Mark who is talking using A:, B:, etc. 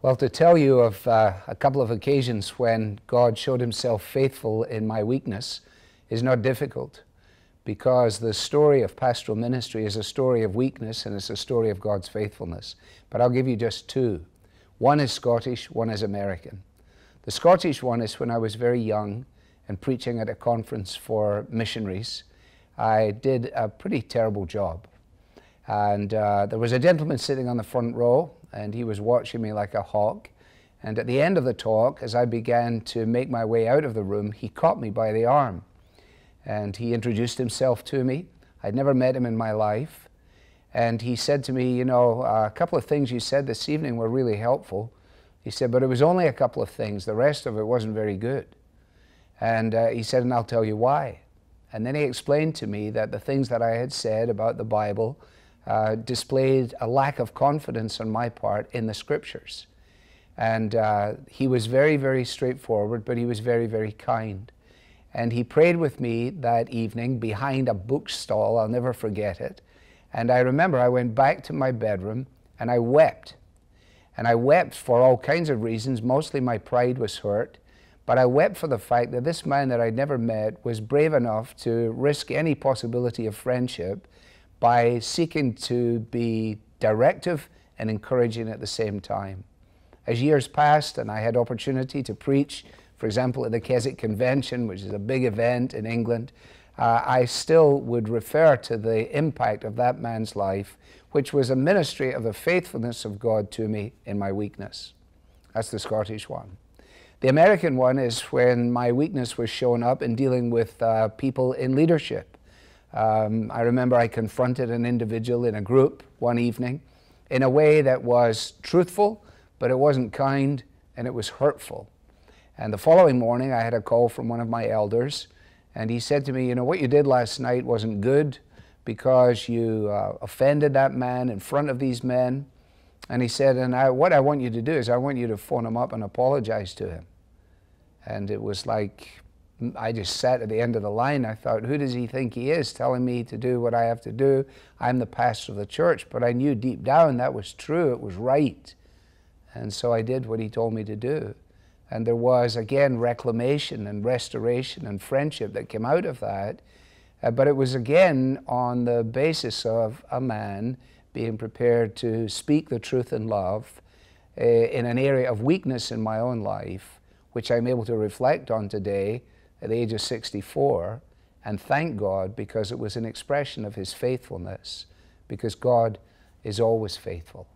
A: Well, to tell you of uh, a couple of occasions when God showed himself faithful in my weakness is not difficult because the story of pastoral ministry is a story of weakness and it's a story of God's faithfulness. But I'll give you just two. One is Scottish, one is American. The Scottish one is when I was very young and preaching at a conference for missionaries. I did a pretty terrible job. And uh, there was a gentleman sitting on the front row and he was watching me like a hawk. And at the end of the talk, as I began to make my way out of the room, he caught me by the arm. And he introduced himself to me. I'd never met him in my life. And he said to me, You know, a couple of things you said this evening were really helpful. He said, But it was only a couple of things. The rest of it wasn't very good. And uh, he said, And I'll tell you why. And then he explained to me that the things that I had said about the Bible, uh, displayed a lack of confidence on my part in the scriptures. And uh, he was very, very straightforward, but he was very, very kind. And he prayed with me that evening behind a bookstall. I'll never forget it. And I remember I went back to my bedroom and I wept. And I wept for all kinds of reasons. Mostly my pride was hurt. But I wept for the fact that this man that I'd never met was brave enough to risk any possibility of friendship by seeking to be directive and encouraging at the same time. As years passed and I had opportunity to preach, for example, at the Keswick Convention, which is a big event in England, uh, I still would refer to the impact of that man's life, which was a ministry of the faithfulness of God to me in my weakness. That's the Scottish one. The American one is when my weakness was shown up in dealing with uh, people in leadership. Um, I remember I confronted an individual in a group one evening in a way that was truthful, but it wasn't kind and it was hurtful. And the following morning, I had a call from one of my elders, and he said to me, You know, what you did last night wasn't good because you uh, offended that man in front of these men. And he said, And I, what I want you to do is I want you to phone him up and apologize to him. And it was like, I just sat at the end of the line. I thought, who does he think he is telling me to do what I have to do? I'm the pastor of the church. But I knew deep down that was true, it was right. And so I did what he told me to do. And there was, again, reclamation and restoration and friendship that came out of that. Uh, but it was, again, on the basis of a man being prepared to speak the truth in love uh, in an area of weakness in my own life, which I'm able to reflect on today at the age of 64 and thank God because it was an expression of his faithfulness, because God is always faithful.